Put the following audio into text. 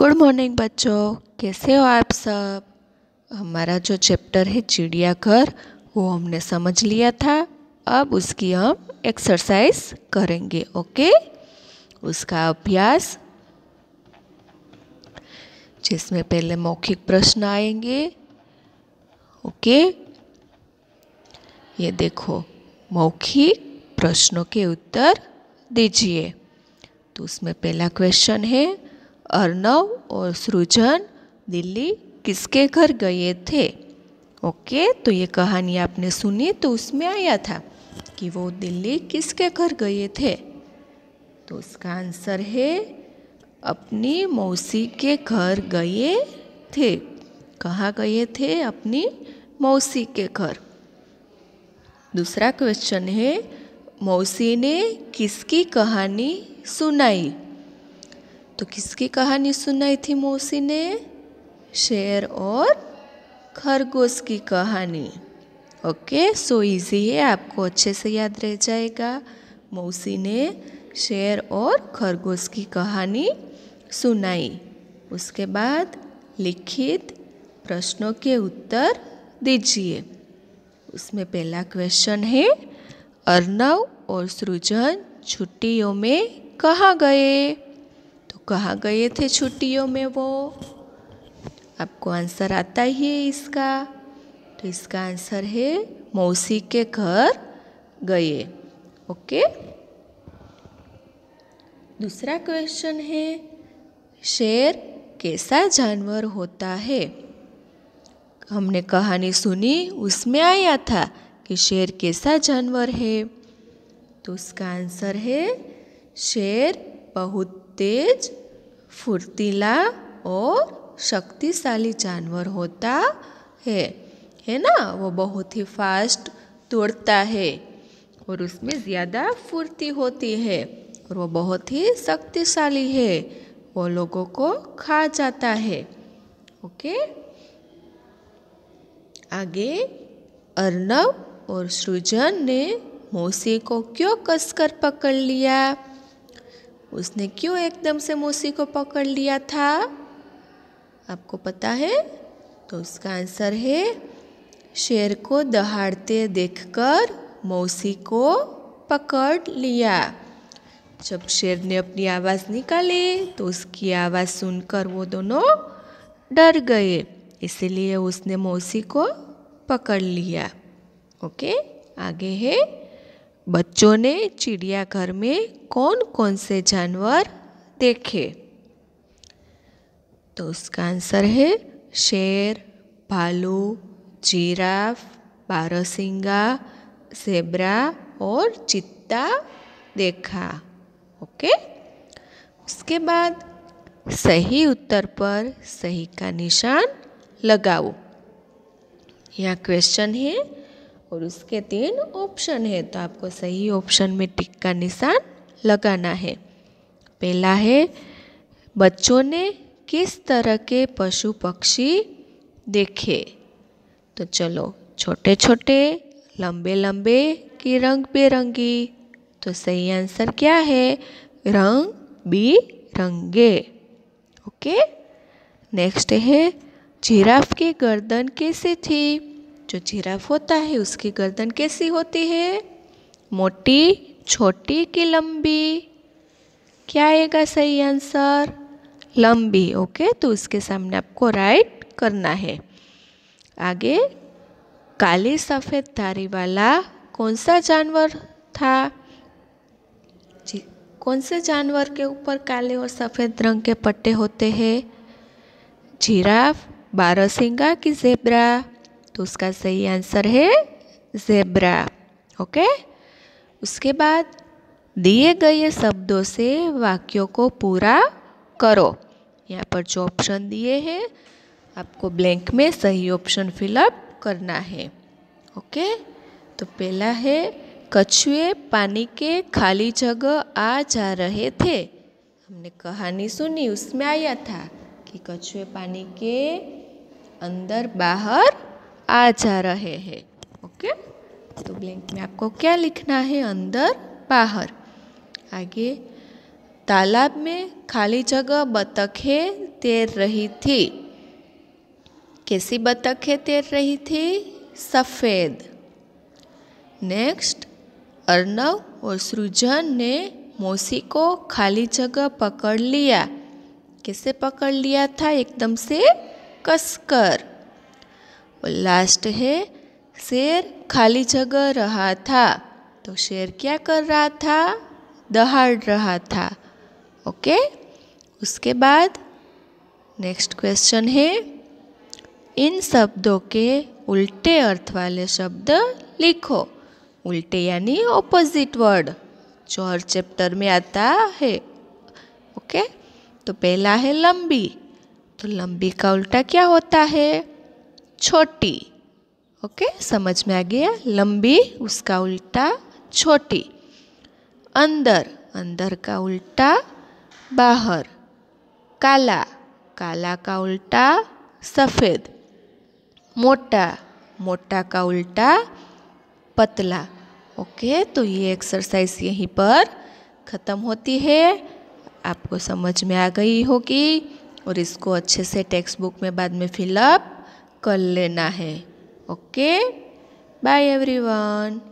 good morning बच्चों कैसे हो आप सब हमारा जो चैप्टर है चिड़ियाघर वो हमने समझ लिया था अब उसकी हम एक्सरसाइज करेंगे ओके उसका अभ्यास जिसमें पहले मौखिक प्रश्न आएंगे ओके ये देखो मौखिक प्रश्नों के उत्तर दीजिए तो उसमें पहला क्वेश्चन है अर्नव और सृजन दिल्ली किसके घर गए थे ओके तो ये कहानी आपने सुनी तो उसमें आया था कि वो दिल्ली किसके घर गए थे तो उसका आंसर है अपनी मौसी के घर गए थे कहाँ गए थे अपनी मौसी के घर दूसरा क्वेश्चन है मौसी ने किसकी कहानी सुनाई तो किसकी कहानी सुनाई थी मौसी ने शेर और खरगोश की कहानी ओके सो इजी है आपको अच्छे से याद रह जाएगा मौसी ने शेर और खरगोश की कहानी सुनाई उसके बाद लिखित प्रश्नों के उत्तर दीजिए उसमें पहला क्वेश्चन है अर्नव और सृजन छुट्टियों में कहाँ गए कहाँ गए थे छुट्टियों में वो आपको आंसर आता ही है इसका तो इसका आंसर है मौसी के घर गए ओके दूसरा क्वेश्चन है शेर कैसा जानवर होता है हमने कहानी सुनी उसमें आया था कि शेर कैसा जानवर है तो उसका आंसर है शेर बहुत तेज फुर्तीला और शक्तिशाली जानवर होता है है ना वो बहुत ही फास्ट दौड़ता है और उसमें ज़्यादा फुर्ती होती है और वो बहुत ही शक्तिशाली है वो लोगों को खा जाता है ओके आगे अर्नव और सृजन ने मौसी को क्यों कसकर पकड़ लिया उसने क्यों एकदम से मूसी को पकड़ लिया था आपको पता है तो उसका आंसर है शेर को दहाड़ते देखकर मौसी को पकड़ लिया जब शेर ने अपनी आवाज़ निकाली तो उसकी आवाज़ सुनकर वो दोनों डर गए इसलिए उसने मौसी को पकड़ लिया ओके आगे है बच्चों ने चिड़ियाघर में कौन कौन से जानवर देखे तो उसका आंसर है शेर भालू जीराफ बारसिंगा सेबरा और चित्ता देखा ओके उसके बाद सही उत्तर पर सही का निशान लगाओ यह क्वेश्चन है और उसके तीन ऑप्शन है तो आपको सही ऑप्शन में टिक का निशान लगाना है पहला है बच्चों ने किस तरह के पशु पक्षी देखे तो चलो छोटे छोटे लंबे लंबे कि रंग बेरंगी तो सही आंसर क्या है रंग बिरंगे ओके नेक्स्ट है जिराफ की गर्दन कैसी थी जो जिराफ होता है उसकी गर्दन कैसी होती है मोटी छोटी की लंबी क्या आएगा सही आंसर लंबी ओके तो उसके सामने आपको राइट करना है आगे काली सफ़ेद धारी वाला कौन सा जानवर था जी कौन से जानवर के ऊपर काले और सफ़ेद रंग के पट्टे होते हैं जिराफ बारहसिंगा की जेबरा तो उसका सही आंसर है जेब्रा ओके उसके बाद दिए गए शब्दों से वाक्यों को पूरा करो यहाँ पर जो ऑप्शन दिए हैं आपको ब्लैंक में सही ऑप्शन फिलअप करना है ओके तो पहला है कछुए पानी के खाली जगह आ जा रहे थे हमने कहानी सुनी उसमें आया था कि कछुए पानी के अंदर बाहर आ जा रहे हैं ओके तो ब्लैंक में आपको क्या लिखना है अंदर बाहर आगे तालाब में खाली जगह बतखें तैर रही थी कैसी बतखें तैर रही थी सफ़ेद नेक्स्ट अर्नव और सृजन ने मौसी को खाली जगह पकड़ लिया कैसे पकड़ लिया था एकदम से कसकर और लास्ट है शेर खाली जगह रहा था तो शेर क्या कर रहा था दहाड़ रहा था ओके उसके बाद नेक्स्ट क्वेश्चन है इन शब्दों के उल्टे अर्थ वाले शब्द लिखो उल्टे यानी ऑपोजिट वर्ड जो हर चैप्टर में आता है ओके तो पहला है लंबी तो लंबी का उल्टा क्या होता है छोटी ओके समझ में आ गया लंबी उसका उल्टा छोटी अंदर अंदर का उल्टा बाहर काला काला का उल्टा सफ़ेद मोटा मोटा का उल्टा पतला ओके तो ये एक्सरसाइज यहीं पर ख़त्म होती है आपको समझ में आ गई होगी और इसको अच्छे से टेक्स्ट बुक में बाद में फिलअप कर लेना है ओके बाय एवरीवन